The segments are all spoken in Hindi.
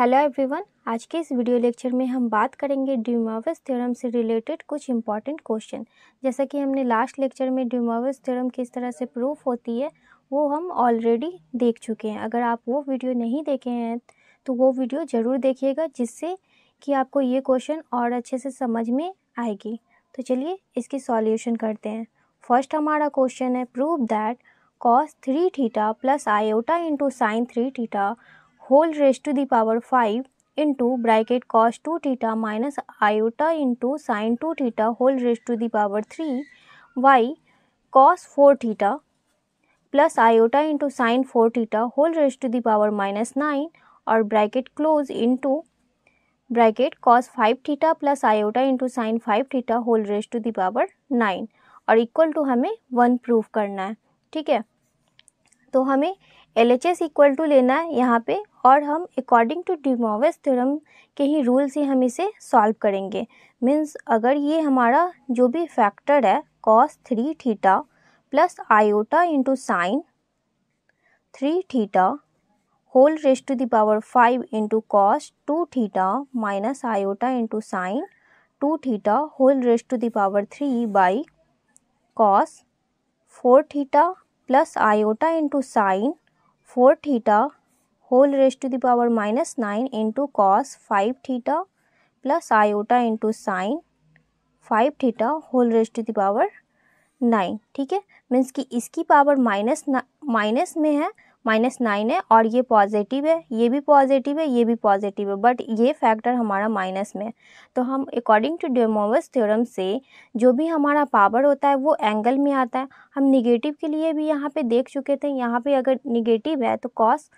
हेलो एवरीवन आज के इस वीडियो लेक्चर में हम बात करेंगे ड्यूमावस थ्योरम से रिलेटेड कुछ इंपॉर्टेंट क्वेश्चन जैसा कि हमने लास्ट लेक्चर में ड्यूमावस थ्योरम किस तरह से प्रूफ होती है वो हम ऑलरेडी देख चुके हैं अगर आप वो वीडियो नहीं देखे हैं तो वो वीडियो ज़रूर देखिएगा जिससे कि आपको ये क्वेश्चन और अच्छे से समझ में आएगी तो चलिए इसकी सॉल्यूशन करते हैं फर्स्ट हमारा क्वेश्चन है proof that cos three theta plus iota into sine three theta whole race to the power five into bracket cos two theta minus iota into sine two theta whole race to the power three by cos four theta plus iota into sine four theta whole race to the power minus nine और bracket close into bracket cos five theta plus iota into sine five theta whole race to the power nine और इक्वल टू हमें वन प्रूफ करना है ठीक है तो हमें L H S equal to लेना है यहाँ पे और हम अकॉर्डिंग टू डिमोवेस थ्योरम के ही रूल से हम इसे सॉल्व करेंगे मीन्स अगर ये हमारा जो भी फैक्टर है cos three theta plus iota into sine three theta whole rest to the power five into cos two theta minus iota into sine two theta whole rest to the power three by cos four theta plus iota into sine four theta whole race to power minus nine into cos five theta plus iota into sine five theta whole race to the power nine ठीक है मीन्स कि इसकी पावर माइनस माइनस में है माइनस नाइन है और ये पॉजिटिव है ये भी पॉजिटिव है ये भी पॉजिटिव है बट ये फैक्टर हमारा माइनस में है तो हम अकॉर्डिंग टू डेमोवस थ्योरम से जो भी हमारा पावर होता है वो एंगल में आता है हम निगेटिव के लिए भी यहाँ पे देख चुके थे यहाँ पे अगर निगेटिव है तो cos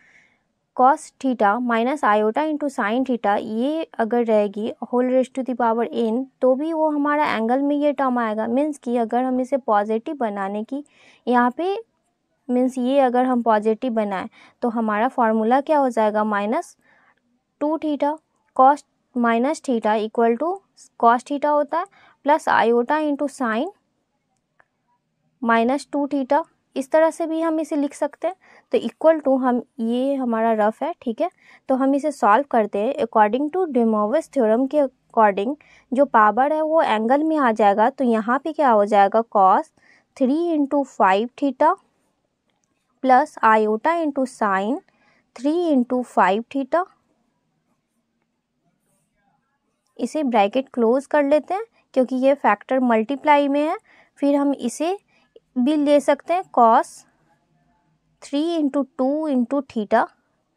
cos theta minus iota into sine theta ये अगर रहेगी whole rest to power n तो भी वो हमारा एंगल में ये टर्म आएगा मीन्स कि अगर हम इसे पॉजिटिव बनाने की यहाँ पे मीन्स ये अगर हम पॉजिटिव बनाएं तो हमारा फार्मूला क्या हो जाएगा minus two theta cos minus theta equal to cos theta होता है plus iota into sine minus two theta इस तरह से भी हम इसे लिख सकते हैं तो इक्वल टू हम ये हमारा रफ है ठीक है तो हम इसे सॉल्व करते हैं अकॉर्डिंग टू डिमोवस थ्योरम के अकॉर्डिंग जो पावर है वो एंगल में आ जाएगा तो यहाँ पे क्या हो जाएगा cos three into five theta plus iota into sine three into five theta इसे ब्रैकेट क्लोज कर लेते हैं क्योंकि ये फैक्टर मल्टीप्लाई में है फिर हम इसे भी ले सकते हैं cos three into two into theta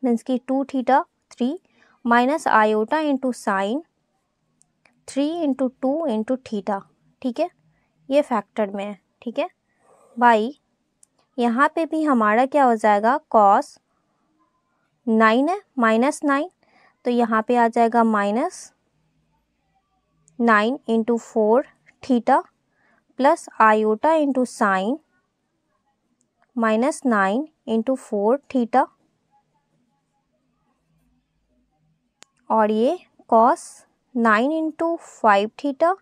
means कि two theta three minus iota into sine three into two into theta ठीक है ये फैक्टर में है ठीक है बाई यहाँ पे भी हमारा क्या हो जाएगा कॉस नाइन है माइनस नाइन तो यहाँ पे आ जाएगा minus nine into four theta plus iota into sine minus nine into four theta और ये cos nine into five theta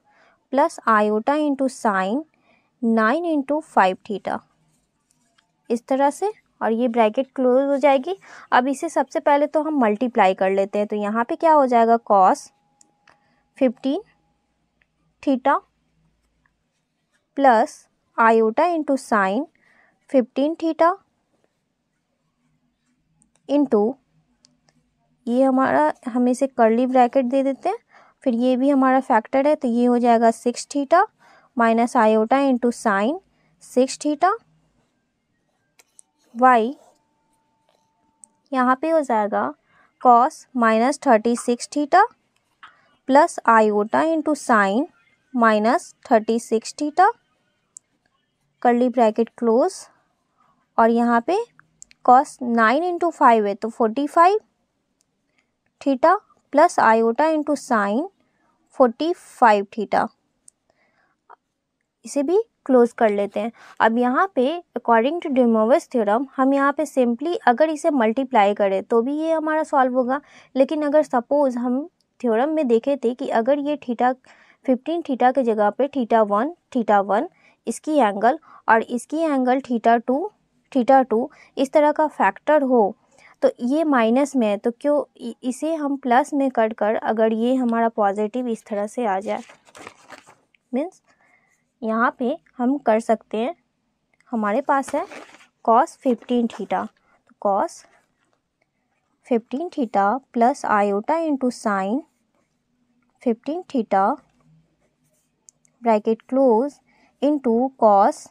plus iota into sine nine into five theta इस तरह से और ये ब्रैकेट क्लोज हो जाएगी अब इसे सबसे पहले तो हम मल्टीप्लाई कर लेते हैं तो यहाँ पे क्या हो जाएगा cos fifteen theta plus iota into sine fifteen theta into ये हमारा हम इसे करली ब्रैकेट दे देते हैं फिर ये भी हमारा फैक्टर है तो ये हो जाएगा six theta minus iota into sine six theta by यहाँ पे हो जाएगा cos minus thirty six theta plus iota into sine minus thirty six theta curly bracket close और यहाँ पे कॉस नाइन इंटू फाइव है तो forty five theta plus iota into sine forty five theta इसे भी क्लोज कर लेते हैं अब यहाँ पे अकॉर्डिंग टू डिमोवस थ्योरम हम यहाँ पे सिंपली अगर इसे मल्टीप्लाई करें तो भी ये हमारा सॉल्व होगा लेकिन अगर सपोज़ हम थ्योरम में देखे थे कि अगर ये थीटा फिफ्टीन थीटा के जगह पे थीटा वन थीटा वन इसकी एंगल और इसकी angle theta two theta two इस तरह का फैक्टर हो तो ये माइनस में है तो क्यों इसे हम प्लस में कट कर अगर ये हमारा पॉजिटिव इस तरह से आ जाए मीन्स यहाँ पे हम कर सकते हैं हमारे पास है कॉस फिफ्टीन थीटा तो cos fifteen theta plus iota into sine fifteen theta bracket close into cos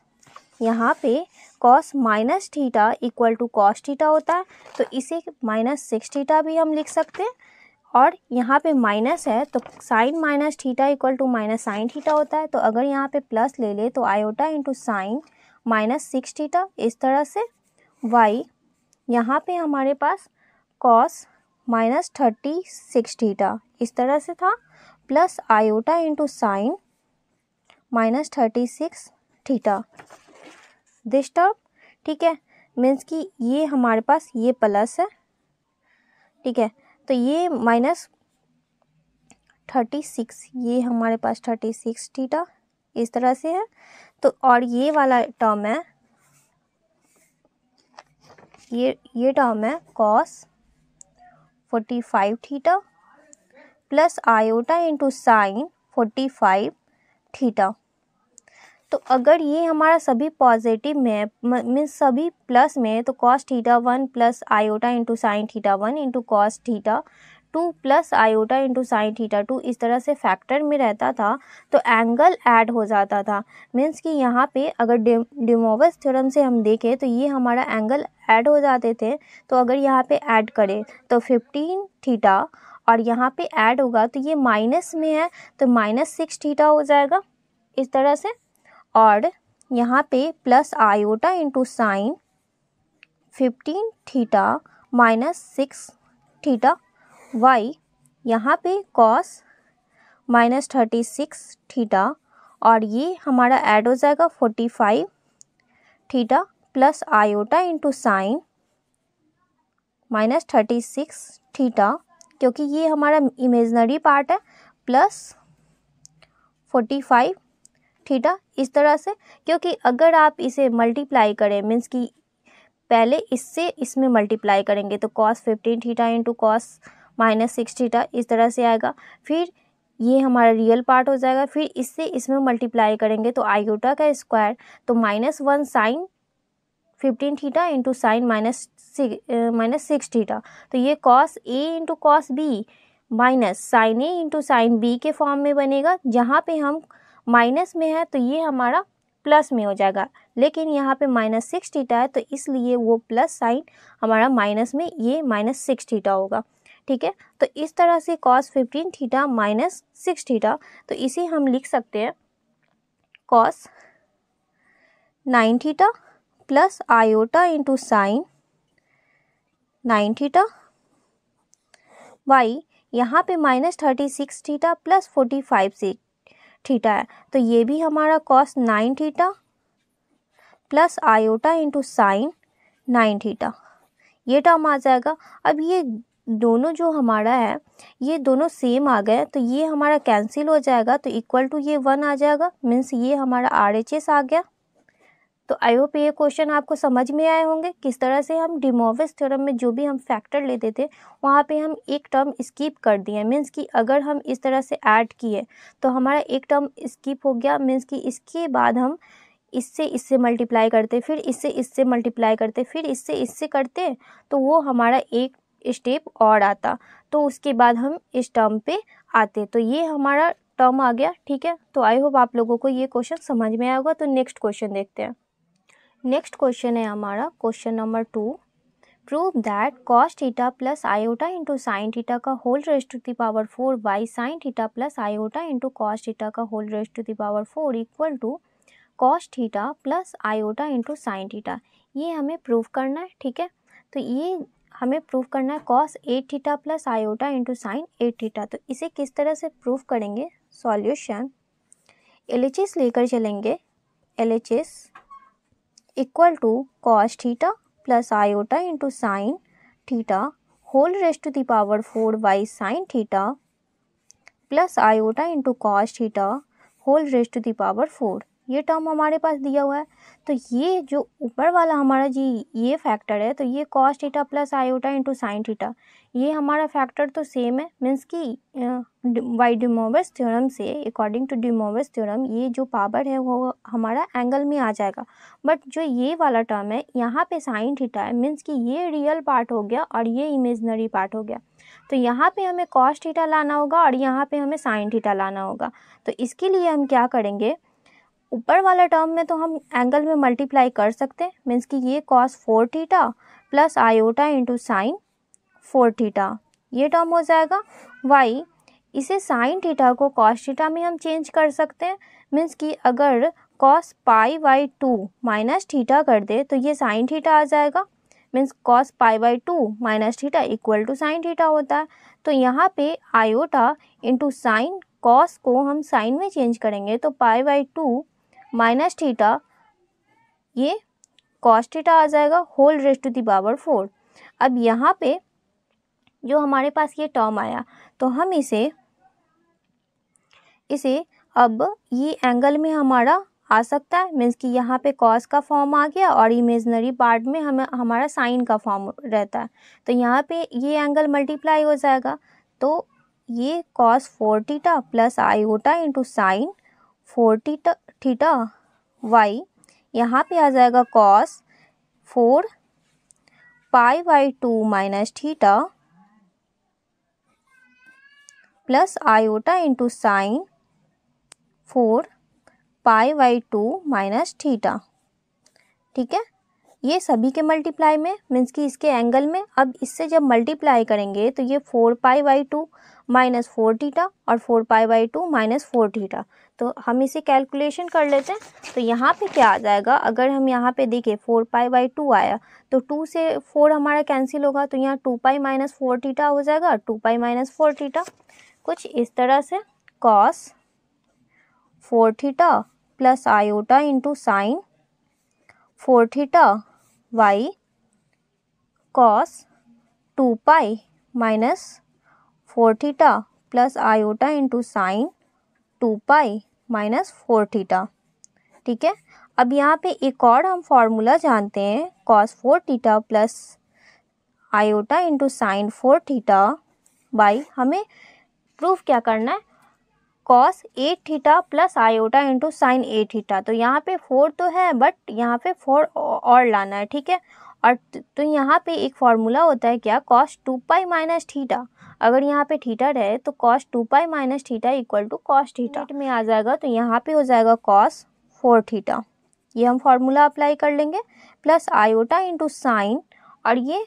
यहाँ पे cos minus theta equal to cos theta होता है तो इसे माइनस सिक्स थीटा भी हम लिख सकते हैं और यहाँ पे माइनस है तो sine minus theta equal to minus sine theta होता है तो अगर यहाँ पे प्लस ले ले तो iota into sine minus six theta इस तरह से वाई यहाँ पे हमारे पास cos minus thirty six theta इस तरह से था plus iota into sine minus thirty six theta disturb ठीक है मीन्स कि ये हमारे पास ये प्लस है ठीक है तो ये माइनस थर्टी सिक्स ये हमारे पास थर्टी सिक्स थीटा इस तरह से है तो और ये वाला टर्म है ये ये टर्म है cos forty five theta plus iota into sine forty five theta तो अगर ये हमारा सभी पॉजिटिव में मीन सभी प्लस में है तो cos theta one plus iota into sine theta one into cos theta two plus iota into sine theta two इस तरह से फैक्टर में रहता था तो एंगल ऐड हो जाता था मीन्स कि यहाँ पे अगर डिमोवस थ्योरम से हम देखें तो ये हमारा एंगल ऐड हो जाते थे तो अगर यहाँ पे ऐड करें तो फिफ्टीन थीटा और यहाँ पे ऐड होगा तो ये माइनस में है तो माइनस सिक्स थीटा हो जाएगा इस तरह से और यहाँ पे plus iota into sine fifteen theta minus six theta by यहाँ पे cos minus thirty six theta और ये हमारा ऐड हो जाएगा forty five theta plus iota into sine minus thirty six theta क्योंकि ये हमारा इमेजनरी पार्ट है प्लस फोर्टी फाइव थीटा इस तरह से क्योंकि अगर आप इसे मल्टीप्लाई करें मीन्स कि पहले इससे इसमें मल्टीप्लाई करेंगे तो cos fifteen theta into cos minus six theta इस तरह से आएगा फिर ये हमारा रियल पार्ट हो जाएगा फिर इससे इसमें मल्टीप्लाई करेंगे तो आयोटा का स्क्वायर तो minus one sine fifteen theta into sine minus minus six theta तो ये cos a into cos b minus sine a into sine b के फॉर्म में बनेगा जहाँ पे हम माइनस में है तो ये हमारा प्लस में हो जाएगा लेकिन यहाँ पे माइनस सिक्स थीटा है तो इसलिए वो प्लस साइन हमारा माइनस में ये माइनस सिक्स थीटा होगा ठीक है तो इस तरह से cos fifteen theta minus six theta तो इसे हम लिख सकते हैं cos nine theta plus iota into sine nine theta by यहाँ पे minus thirty six theta plus forty five theta है तो ये भी हमारा cos nine theta plus iota into sine nine theta ये टर्म आ जाएगा अब ये दोनों जो हमारा है ये दोनों सेम आ गए तो ये हमारा कैंसिल हो जाएगा तो इक्वल टू ये वन आ जाएगा मीन्स ये हमारा आर एच एस आ गया तो आई होप ये क्वेश्चन आपको समझ में आए होंगे किस तरह से हम डिमोविस थ्योरम में जो भी हम फैक्टर लेते थे वहाँ पे हम एक टर्म स्कीप कर दिए मीन्स कि अगर हम इस तरह से ऐड किए तो हमारा एक टर्म स्कीप हो गया मीन्स कि इसके बाद हम इससे इससे मल्टीप्लाई करते फिर इससे इससे मल्टीप्लाई करते फिर इससे इससे करते तो वो हमारा एक स्टेप और आता तो उसके बाद हम इस टर्म पे आते तो ये हमारा टर्म आ गया ठीक है तो आई होप आप लोगों को ये क्वेश्चन समझ में आएगा तो नेक्स्ट क्वेश्चन देखते हैं नेक्स्ट क्वेश्चन है हमारा question number two prove that cos theta plus iota into sine theta का whole rest to the power four by sine theta plus iota into cos theta का whole rest to the power four equal to cos theta plus iota into sine theta ये हमें प्रूव करना है ठीक है तो ये हमें प्रूव करना है cos eight theta plus iota into sine eight theta तो इसे किस तरह से प्रूव करेंगे सॉल्यूशन एल लेकर चलेंगे L H S equal to cos theta plus iota into sine theta whole raised to the power 4 by sine theta plus iota into cos theta whole raised to the power 4 ये टर्म हमारे पास दिया हुआ है तो ये जो ऊपर वाला हमारा जी ये फैक्टर है तो ये cos theta plus iota into sine theta ये हमारा फैक्टर तो सेम है मीन्स कि वाई डिमोवस थ्योरम से अकॉर्डिंग टू डिमोवस थ्योरम ये जो पावर है वो हमारा एंगल में आ जाएगा बट जो ये वाला टर्म है यहाँ पे साइन थीटा है मीन्स कि ये रियल पार्ट हो गया और ये इमेजनरी पार्ट हो गया तो यहाँ पे हमें कॉस्ट थीटा लाना होगा और यहाँ पे हमें साइन थीटा लाना होगा तो इसके लिए हम क्या करेंगे ऊपर वाला टर्म में तो हम एंगल में मल्टीप्लाई कर सकते हैं मीन्स कि ये cos four theta plus iota into sine four theta ये टर्म हो जाएगा वाई इसे साइन थीटा को कॉस थीटा में हम चेंज कर सकते हैं मीन्स कि अगर cos pi by two minus theta कर दे तो ये साइन थीटा आ जाएगा means cos pi by two minus theta equal to sine theta होता है तो यहाँ पे आयोटा इंटू साइन कॉस को हम साइन में चेंज करेंगे तो pi by two minus theta ये कॉस थीटा आ जाएगा whole rest to the power four अब यहाँ पे जो हमारे पास ये टर्म आया तो हम इसे इसे अब ये एंगल में हमारा आ सकता है मीन्स कि यहाँ पे कॉस का फॉर्म आ गया और इमेजनरी पार्ट में हमें हमारा साइन का फॉर्म रहता है तो यहाँ पे ये एंगल मल्टीप्लाई हो जाएगा तो ये cos four theta plus iota into sine four theta theta by यहाँ पे आ जाएगा cos four pi by two minus theta plus iota into sine four pi by two minus theta ठीक है ये सभी के मल्टीप्लाई में मीन्स कि इसके एंगल में अब इससे जब मल्टीप्लाई करेंगे तो ये four pi by two minus four theta और four pi by two minus four theta तो हम इसे कैलकुलेशन कर लेते हैं तो यहाँ पे क्या आ जाएगा अगर हम यहाँ पे देखें फोर पाई बाई टू आया तो टू से फोर हमारा कैंसिल होगा तो यहाँ two pi minus four theta हो जाएगा two pi minus four theta कुछ इस तरह से cos four theta plus iota into sine four theta by cos two pi minus four theta plus iota into sine two pi minus four theta ठीक है अब यहाँ पे एक और हम फॉर्मूला जानते हैं cos four theta plus iota into sine four theta by हमें प्रूफ क्या करना है cos eight theta plus iota into sine eight theta तो यहाँ पे फोर तो है बट यहाँ पे फोर और लाना है ठीक है और तो यहाँ पे एक फार्मूला होता है क्या cos two pi minus theta अगर यहाँ पे थीटा रहे तो cos two pi minus theta equal to cos theta में आ जाएगा तो यहाँ पे हो जाएगा कॉस फोर थीटा ये हम फॉर्मूला अप्लाई कर लेंगे प्लस आयोटा इंटू साइन और ये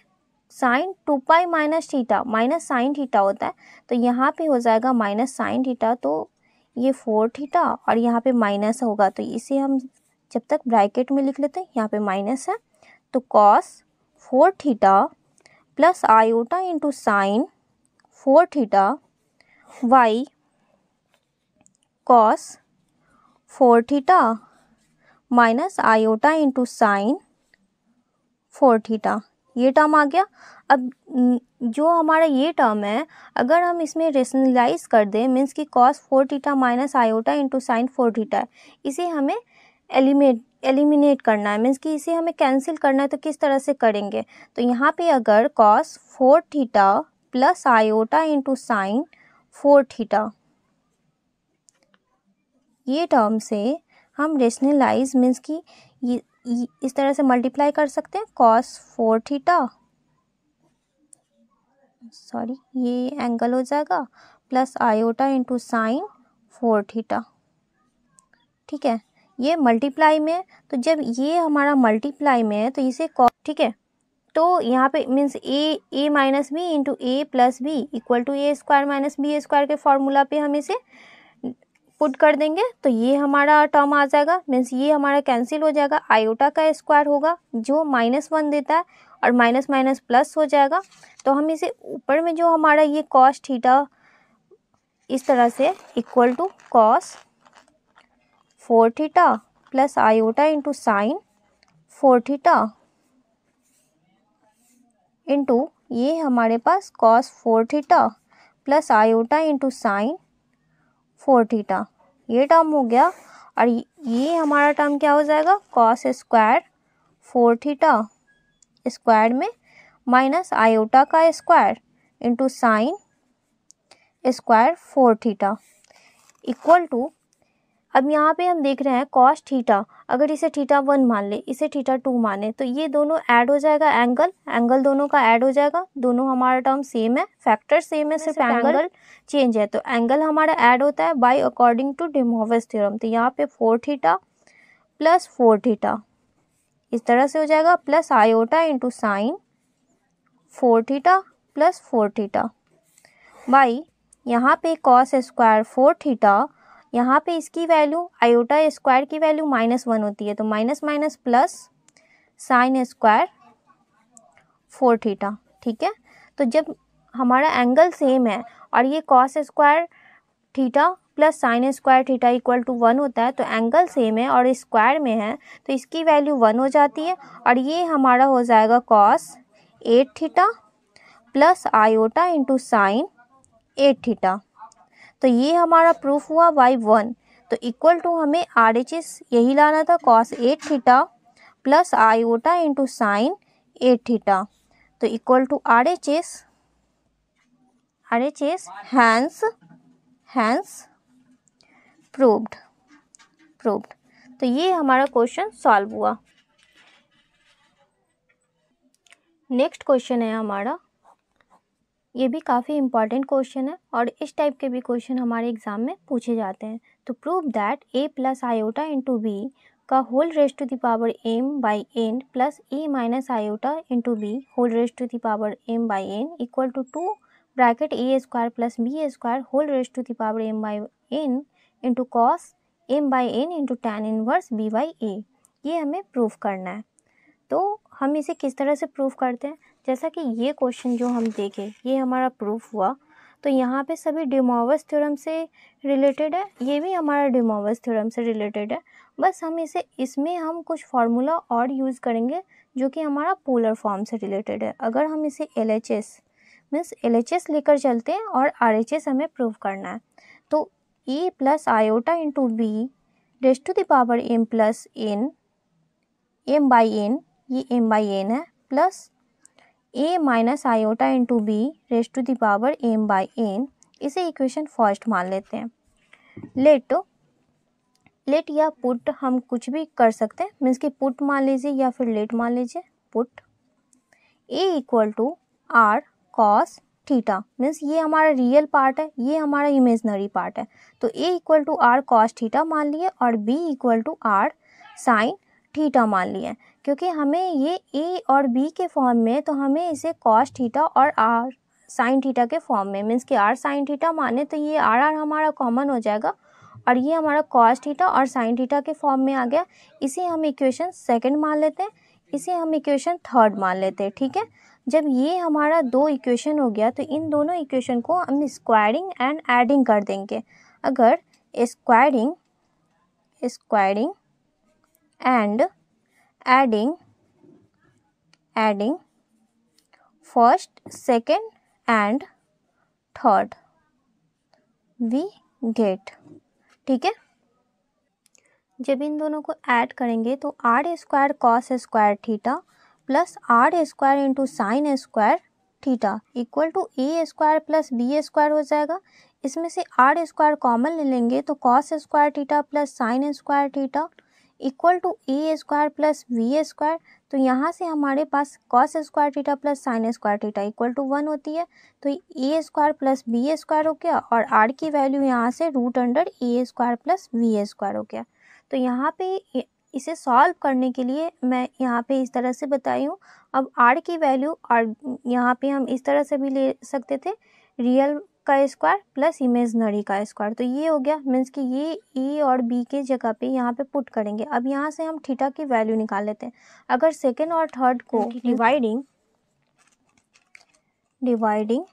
sine two pi minus theta minus sine theta होता है तो यहाँ पे हो जाएगा माइनस साइन थीटा तो ये फोर थीटा और यहाँ पे माइनस होगा तो इसे हम जब तक ब्रैकेट में लिख लेते हैं यहाँ पे माइनस है तो cos four theta plus iota into sine four theta by cos four theta minus iota into sine four theta ये टर्म आ गया अब जो हमारा ये टर्म है अगर हम इसमें रेशनलाइज कर दें मीन्स कि cos four theta minus iota into sine four theta है इसे हमें एलिमेट एलिमिनेट करना है मीन्स कि इसे हमें कैंसिल करना है तो किस तरह से करेंगे तो यहाँ पे अगर cos four theta plus iota into sine four theta ये टर्म से हम रेशनलाइज मीन्स कि इस तरह से मल्टीप्लाई कर सकते हैं कॉस फोर थीटा सॉरी ये एंगल हो जाएगा plus iota into sine four theta ठीक है ये मल्टीप्लाई में तो जब ये हमारा मल्टीप्लाई में है तो इसे कॉस ठीक है तो यहाँ पे means a a minus b into a plus b equal to a square minus b square के फॉर्मूला पे हम इसे पुट कर देंगे तो ये हमारा टर्म आ जाएगा मीन्स ये हमारा कैंसिल हो जाएगा आयोटा का स्क्वायर होगा जो माइनस वन देता है और माइनस माइनस प्लस हो जाएगा तो हम इसे ऊपर में जो हमारा ये कॉस थीटा इस तरह से equal to cos four theta plus iota into sine four theta into ये हमारे पास cos four theta plus iota into sine four theta ये टर्म हो गया और ये हमारा टर्म क्या हो जाएगा cos square four theta square में माइनस आयोटा का square into sine square four theta equal to अब यहाँ पे हम देख रहे हैं कॉस थीटा अगर इसे थीटा वन मान ले इसे थीटा टू माने तो ये दोनों ऐड हो जाएगा एंगल एंगल दोनों का ऐड हो जाएगा दोनों हमारा टर्म सेम है फैक्टर सेम है सिर्फ एंगल चेंज है तो एंगल हमारा ऐड होता है by according to De Moivre's theorem तो यहाँ पे four theta plus four theta इस तरह से हो जाएगा plus iota into sine four theta plus four theta by यहाँ पे कॉस स्क्वायर फोर थीटा यहाँ पे इसकी वैल्यू आयोटा स्क्वायर की वैल्यू माइनस वन होती है तो minus minus plus sine square four theta ठीक है तो जब हमारा एंगल सेम है और ये cos square theta plus sine square theta equal to one होता है तो एंगल सेम है और स्क्वायर में है तो इसकी वैल्यू वन हो जाती है और ये हमारा हो जाएगा cos eight theta plus iota into sine eight theta तो ये हमारा प्रूफ हुआ वाई वन तो इक्वल टू हमें आर एच एस यही लाना था cos eight theta plus iota into sine eight theta तो equal to R H S R H S hence hence proved proved तो ये हमारा क्वेश्चन सॉल्व हुआ नेक्स्ट क्वेश्चन है हमारा ये भी काफ़ी इंपॉर्टेंट क्वेश्चन है और इस टाइप के भी क्वेश्चन हमारे एग्ज़ाम में पूछे जाते हैं तो prove that a plus iota into b का whole rest to power m by n plus a minus iota into b whole rest to power m by n equal to two bracket a square plus b square whole rest to power m by n into cos m by n into tan inverse b by a ये हमें प्रूफ करना है तो हम इसे किस तरह से प्रूफ करते हैं जैसा कि ये क्वेश्चन जो हम देखे ये हमारा प्रूफ हुआ तो यहाँ पे सभी डिमोवस थ्योरम से रिलेटेड है ये भी हमारा डिमोवस थ्योरम से रिलेटेड है बस हम इसे इसमें हम कुछ फार्मूला और यूज़ करेंगे जो कि हमारा पोलर फॉर्म से रिलेटेड है अगर हम इसे L H S means L H S लेकर चलते हैं और आर एच एस हमें प्रूव करना है तो a plus iota into b raised to the power m plus n m by n ये एम बाई एन है plus a minus iota into b raised to the power m by n इसे इक्वेशन फर्स्ट मान लेते हैं लेट लेट या पुट हम कुछ भी कर सकते हैं मीन्स कि पुट मान लीजिए या फिर लेट मान लीजिए put a equal to r cos theta means ये हमारा रियल पार्ट है ये हमारा इमेजनरी पार्ट है तो a equal to r cos theta मान लिए और b equal to r sine theta मान लिए क्योंकि हमें ये ए और बी के फॉर्म में तो हमें इसे कॉस थीटा और आर साइन थीटा के फॉर्म में मीन्स कि आर साइन थीटा माने तो ये आर आर हमारा कॉमन हो जाएगा और ये हमारा कॉस थीटा और साइन थीटा के फॉर्म में आ गया इसे हम इक्वेशन सेकंड मान लेते हैं इसे हम इक्वेशन थर्ड मान लेते हैं ठीक है जब ये हमारा दो इक्वेशन हो गया तो इन दोनों इक्वेशन को हम स्क्वायरिंग एंड एडिंग कर देंगे अगर squaring squaring and adding adding first second and third we get ठीक है जब इन दोनों को ऐड करेंगे तो r square cos square theta plus r square into sine square theta equal to a square plus b square हो जाएगा इसमें से आर स्क्वायर कॉमन ले लेंगे तो cos square theta plus sine square theta equal to a square plus b square तो यहाँ से हमारे पास cos square theta plus sine square theta equal to one होती है तो a square plus b square हो गया और आर की वैल्यू यहाँ से root under a square plus b square हो गया तो यहाँ पे इसे सॉल्व करने के लिए मैं यहाँ पे इस तरह से बताई हूँ अब आर की वैल्यू और यहाँ पे हम इस तरह से भी ले सकते थे रियल का स्क्वायर प्लस इमेजनरी का स्क्वायर तो ये हो गया मीन्स कि ये ए और बी के जगह पे यहाँ पे पुट करेंगे अब यहाँ से हम थीटा की वैल्यू निकाल लेते हैं अगर सेकेंड और थर्ड को dividing dividing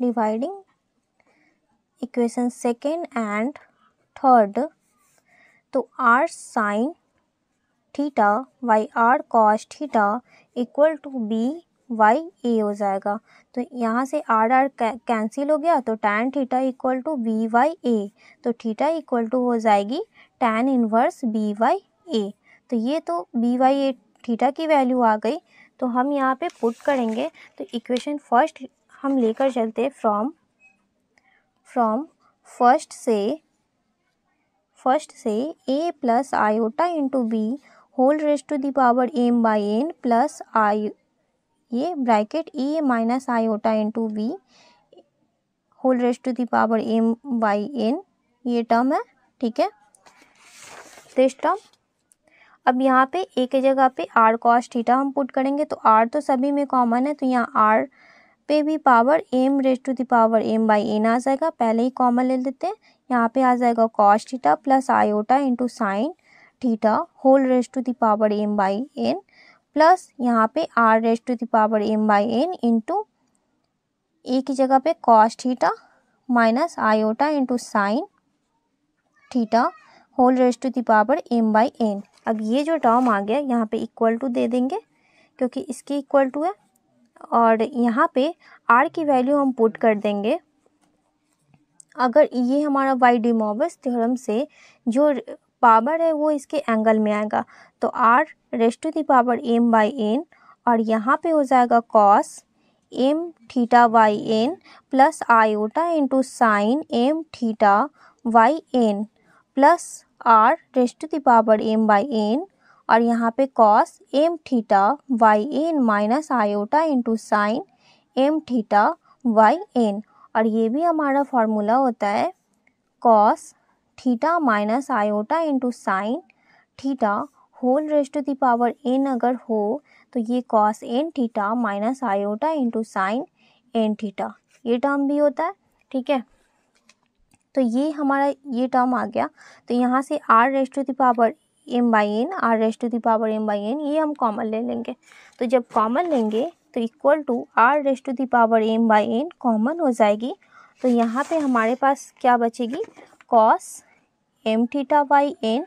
dividing equation second and third तो r sine theta by r cos theta equal to b by a हो जाएगा तो यहाँ से आर आर कैंसिल हो गया तो tan theta equal to b by a तो थीटा इक्वल टू हो जाएगी tan inverse b by a तो ये तो बी वाई ए थीटा की वैल्यू आ गई तो हम यहाँ पे पुट करेंगे तो इक्वेशन फर्स्ट हम लेकर चलते फ्रॉम फ्रॉम फर्स्ट से फर्स्ट से a plus iota into b whole rest to the power m by n plus i ये bracket a minus iota into b whole rest to the power m by n ये टर्म है ठीक है दिस टर्म अब यहाँ पे ए के जगह पे आर कॉस थीटा हम पुट करेंगे तो आर तो सभी में कॉमन है तो यहाँ आर पे भी power m raised to the power m by n आ जाएगा पहले ही कॉमन ले लेते हैं यहाँ पे आ जाएगा cos theta plus iota into sine theta whole rest to the power m by n plus यहाँ पे r raised to the power m by n into a की जगह पे cos theta minus iota into sine theta whole rest to the power m by n अब ये जो टर्म आ गया यहाँ पे इक्वल टू दे देंगे क्योंकि इसकी इक्वल टू है और यहाँ पे आर की वैल्यू हम पुट कर देंगे अगर ये हमारा बाई मोबस थ्योरम से जो पावर है वो इसके एंगल में आएगा तो r raised to the power m by n और यहाँ पे हो जाएगा cos m theta by n plus iota into sine m theta by n plus r raised to the power m by n और यहाँ पे cos m theta by n minus iota into sine m theta by n और ये भी हमारा फॉर्मूला होता है cos theta minus iota into sine theta whole rest to power n अगर हो तो ये cos n theta minus iota into sine n theta ये टर्म भी होता है ठीक है तो ये हमारा ये टर्म आ गया तो यहाँ से r raised to power m by n r raised to the power m by n ये हम कॉमन ले लेंगे तो जब कॉमन लेंगे तो equal to r raised to the power m by n common हो जाएगी तो यहाँ पे हमारे पास क्या बचेगी cos m theta by n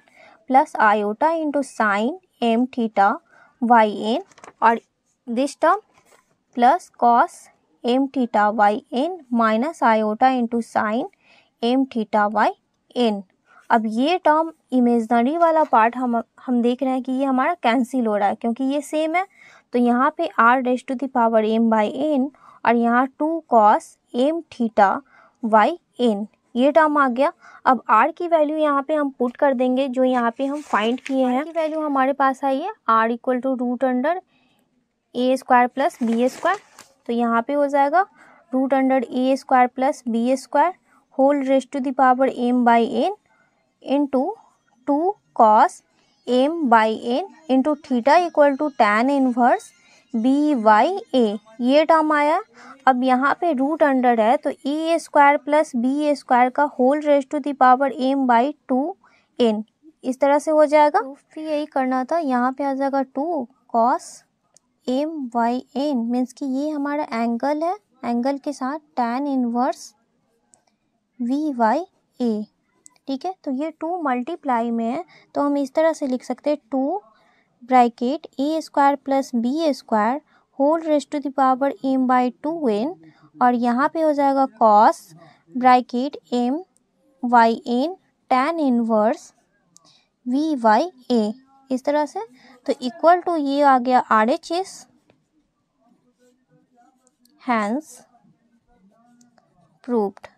plus iota into sine m theta by n और this term plus cos m theta by n minus iota into sine m theta by n अब ये टर्म इमेजनरी वाला पार्ट हम हम देख रहे हैं कि ये हमारा कैंसिल हो रहा है क्योंकि ये सेम है तो यहाँ पे आर डेज to the power m by n और यहाँ two cos m theta by n ये टर्म आ गया अब आर की वैल्यू यहाँ पे हम पुट कर देंगे जो यहाँ पे हम फाइंड किए हैं की वैल्यू हमारे पास आई है r equal to root under a square plus b square तो यहाँ पे हो जाएगा root under a square plus b square whole rest to the power m by n into two cos m by n into theta equal to tan inverse b by a ये टर्म आया अब यहाँ पे रूट अंडर है तो a square plus b a square का whole race to the power m by two n इस तरह से हो जाएगा तो फिर यही करना था यहाँ पे आ जाएगा two cos m by n means कि ये हमारा एंगल है एंगल के साथ tan inverse b by a ठीक है तो ये टू मल्टीप्लाई में है तो हम इस तरह से लिख सकते हैं two bracket a square plus b square whole rest to the power m by two n और यहाँ पे हो जाएगा cos bracket m by n tan inverse b by a इस तरह से तो इक्वल टू ये आ गया R H S hence proof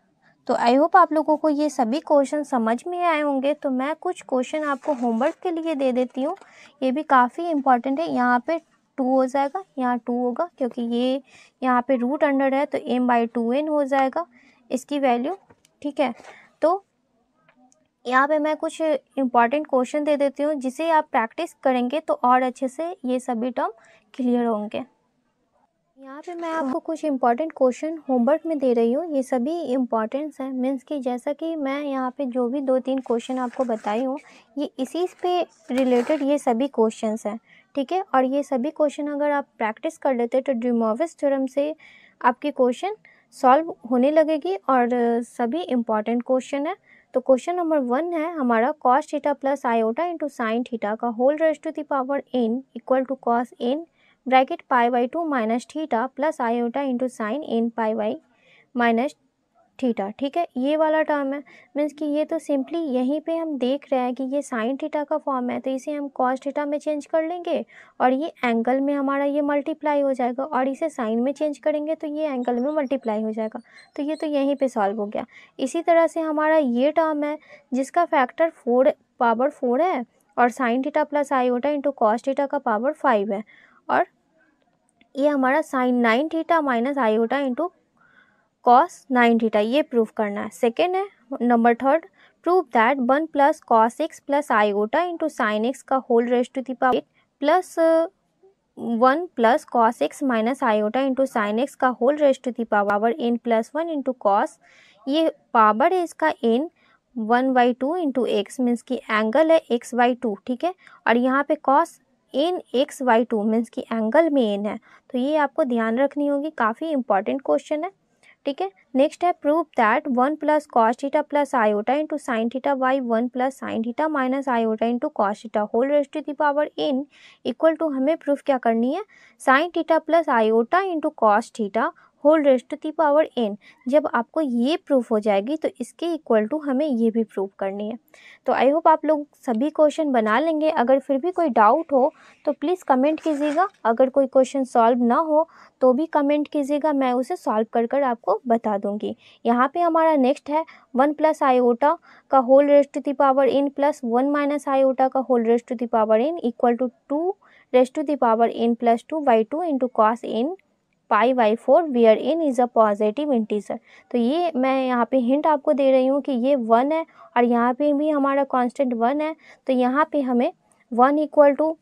तो आई होप आप लोगों को ये सभी क्वेश्चन समझ में आए होंगे तो मैं कुछ क्वेश्चन आपको होमवर्क के लिए दे देती हूँ ये भी काफ़ी इंपॉर्टेंट है यहाँ पे टू हो जाएगा यहाँ टू होगा क्योंकि ये यहाँ पे रूट अंडर है तो एम बाई टू एन हो जाएगा इसकी वैल्यू ठीक है तो यहाँ पे मैं कुछ इम्पॉर्टेंट क्वेश्चन दे देती हूँ जिसे आप प्रैक्टिस करेंगे तो और अच्छे से ये सभी टर्म क्लियर होंगे यहाँ पे मैं तो आपको कुछ इम्पॉर्टेंट क्वेश्चन होमवर्क में दे रही हूँ ये सभी इम्पॉर्टेंट्स हैं मीन्स कि जैसा कि मैं यहाँ पे जो भी दो तीन क्वेश्चन आपको बताई हूँ ये इसी पे रिलेटेड ये सभी क्वेश्चन हैं ठीक है और ये सभी क्वेश्चन अगर आप प्रैक्टिस कर लेते तो ड्रीमोविस थ्योरम से आपके क्वेश्चन सॉल्व होने लगेगी और सभी इम्पॉर्टेंट क्वेश्चन है तो क्वेश्चन नंबर वन है हमारा cos theta plus iota into sine theta का whole rest to the power n equal to cos n bracket pi by two minus theta plus iota into sine n pi by minus theta ठीक है ये वाला टर्म है मीन्स कि ये तो सिंपली यहीं पे हम देख रहे हैं कि ये साइन थीटा का फॉर्म है तो इसे हम कॉस थीटा में चेंज कर लेंगे और ये एंगल में हमारा ये मल्टीप्लाई हो जाएगा और इसे साइन में चेंज करेंगे तो ये एंगल में मल्टीप्लाई हो जाएगा तो ये तो यहीं पे सॉल्व हो गया इसी तरह से हमारा ये टर्म है जिसका फैक्टर फोर पावर फोर है और sine theta plus iota into cos theta का पावर फाइव है और ये हमारा sine nine theta minus iota into cos nine theta ये प्रूव करना है सेकेंड है number third prove that one plus cos x plus iota into sine x का whole rest to the power plus one plus cos x minus iota into sine x का whole rest to the power n plus one into cos ये पावर है इसका n one by two into x means की एंगल है एक्स बाई टू ठीक है और यहाँ पे cos n x by two means की एंगल में है तो ये आपको ध्यान रखनी होगी काफ़ी इंपॉर्टेंट क्वेश्चन है ठीक है नेक्स्ट है prove that one plus cos theta plus iota into sine theta by one plus sine theta minus iota into cos theta whole raised the power n equal to हमें प्रूफ क्या करनी है sine theta plus iota into cos theta whole rest to the power n जब आपको ये प्रूफ हो जाएगी तो इसके इक्वल टू हमें ये भी प्रूफ करनी है तो आई होप आप लोग सभी क्वेश्चन बना लेंगे अगर फिर भी कोई डाउट हो तो प्लीज़ कमेंट कीजिएगा अगर कोई क्वेश्चन सॉल्व ना हो तो भी कमेंट कीजिएगा मैं उसे सॉल्व कर कर आपको बता दूंगी यहाँ पे हमारा नेक्स्ट है वन प्लस आयोटा का whole rest to the power n plus one minus iota का whole rest to the power n equal to two raised to the power n plus two by two into cos n pi by four where n is a positive integer तो ये मैं यहाँ पे हिंट आपको दे रही हूँ कि ये वन है और यहाँ पे भी हमारा कांस्टेंट वन है तो यहाँ पे हमें one equal to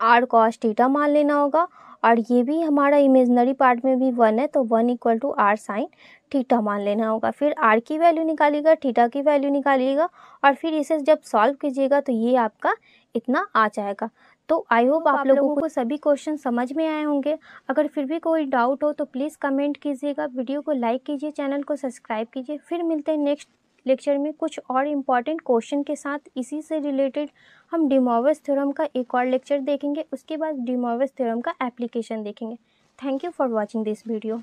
r cos theta मान लेना होगा और ये भी हमारा इमेजनरी पार्ट में भी वन है तो one equal to r sine theta मान लेना होगा फिर आर की वैल्यू निकालिएगा थीटा की वैल्यू निकालिएगा और फिर इसे जब सॉल्व कीजिएगा तो ये आपका इतना आ जाएगा तो, तो आई होप आप लोगों को सभी क्वेश्चन समझ में आए होंगे अगर फिर भी कोई डाउट हो तो प्लीज़ कमेंट कीजिएगा वीडियो को लाइक कीजिए चैनल को सब्सक्राइब कीजिए फिर मिलते हैं नेक्स्ट लेक्चर में कुछ और इम्पॉर्टेंट क्वेश्चन के साथ इसी से रिलेटेड हम डिमोवस थ्योरम का एक और लेक्चर देखेंगे उसके बाद डिमोवस थ्योरम का एप्लीकेशन देखेंगे thank you for watching this video